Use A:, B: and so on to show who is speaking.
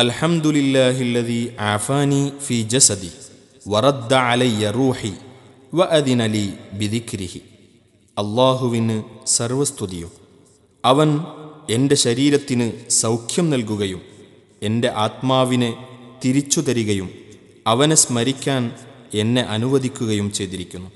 A: അള്ളാഹുവിന് സർവസ്തുതിയും അവൻ എൻ്റെ ശരീരത്തിന് സൗഖ്യം നൽകുകയും എൻ്റെ ആത്മാവിനെ തിരിച്ചു തരികയും അവനെ സ്മരിക്കാൻ എന്നെ അനുവദിക്കുകയും ചെയ്തിരിക്കുന്നു